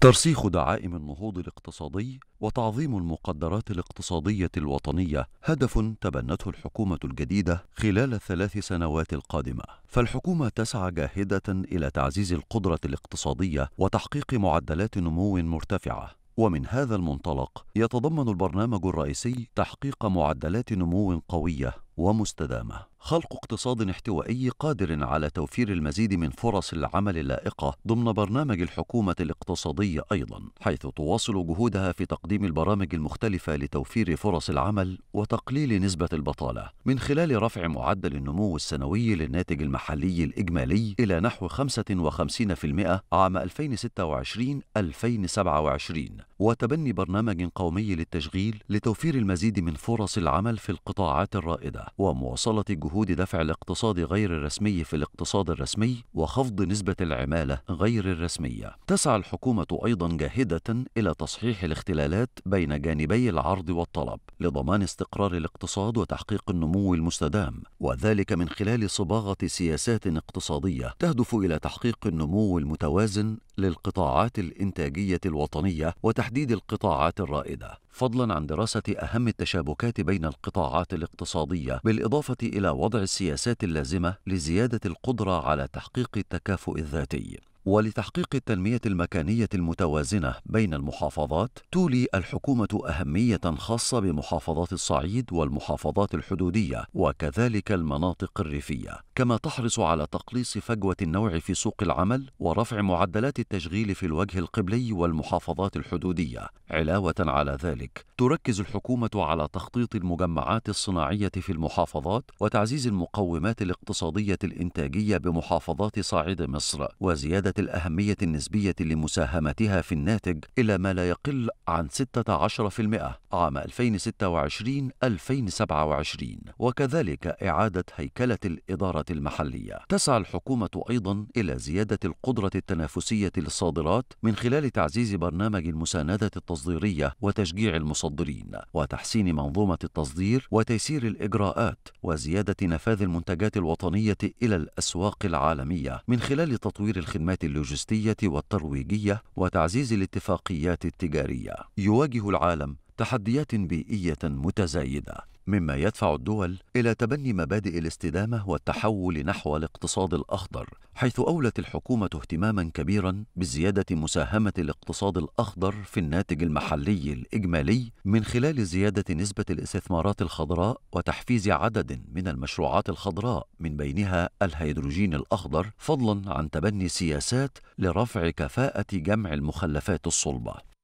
ترسيخ دعائم النهوض الاقتصادي وتعظيم المقدرات الاقتصادية الوطنية هدف تبنته الحكومة الجديدة خلال الثلاث سنوات القادمة، فالحكومة تسعى جاهدة إلى تعزيز القدرة الاقتصادية وتحقيق معدلات نمو مرتفعة، ومن هذا المنطلق يتضمن البرنامج الرئيسي تحقيق معدلات نمو قوية ومستدامة. خلق اقتصاد احتوائي قادر على توفير المزيد من فرص العمل اللائقة ضمن برنامج الحكومة الاقتصادية أيضا حيث تواصل جهودها في تقديم البرامج المختلفة لتوفير فرص العمل وتقليل نسبة البطالة من خلال رفع معدل النمو السنوي للناتج المحلي الإجمالي إلى نحو 55% عام 2026-2027 وتبني برنامج قومي للتشغيل لتوفير المزيد من فرص العمل في القطاعات الرائدة ومواصلة جهود جهود دفع الاقتصاد غير الرسمي في الاقتصاد الرسمي وخفض نسبة العمالة غير الرسمية. تسعى الحكومة أيضا جاهدة إلى تصحيح الاختلالات بين جانبي العرض والطلب لضمان استقرار الاقتصاد وتحقيق النمو المستدام، وذلك من خلال صباغة سياسات اقتصادية تهدف إلى تحقيق النمو المتوازن للقطاعات الإنتاجية الوطنية وتحديد القطاعات الرائدة فضلا عن دراسة أهم التشابكات بين القطاعات الاقتصادية بالإضافة إلى وضع السياسات اللازمة لزيادة القدرة على تحقيق التكافؤ الذاتي ولتحقيق التنمية المكانية المتوازنة بين المحافظات تولي الحكومة أهمية خاصة بمحافظات الصعيد والمحافظات الحدودية وكذلك المناطق الريفية كما تحرص على تقليص فجوة النوع في سوق العمل ورفع معدلات التشغيل في الوجه القبلي والمحافظات الحدودية علاوة على ذلك تركز الحكومة على تخطيط المجمعات الصناعية في المحافظات وتعزيز المقومات الاقتصادية الإنتاجية بمحافظات صعيد مصر وزيادة الأهمية النسبية لمساهمتها في الناتج إلى ما لا يقل عن 16% عام 2026-2027 وكذلك إعادة هيكلة الإدارة المحلية تسعى الحكومة أيضا إلى زيادة القدرة التنافسية للصادرات من خلال تعزيز برنامج المساندة التصديرية وتشجيع المصدرين وتحسين منظومة التصدير وتيسير الإجراءات وزيادة نفاذ المنتجات الوطنية إلى الأسواق العالمية من خلال تطوير الخدمات اللوجستية والترويجية وتعزيز الاتفاقيات التجارية. يواجه العالم تحديات بيئية متزايدة مما يدفع الدول إلى تبني مبادئ الاستدامة والتحول نحو الاقتصاد الأخضر، حيث أولت الحكومة اهتماما كبيرا بزيادة مساهمة الاقتصاد الأخضر في الناتج المحلي الإجمالي من خلال زيادة نسبة الاستثمارات الخضراء وتحفيز عدد من المشروعات الخضراء من بينها الهيدروجين الأخضر، فضلا عن تبني سياسات لرفع كفاءة جمع المخلفات الصلبة.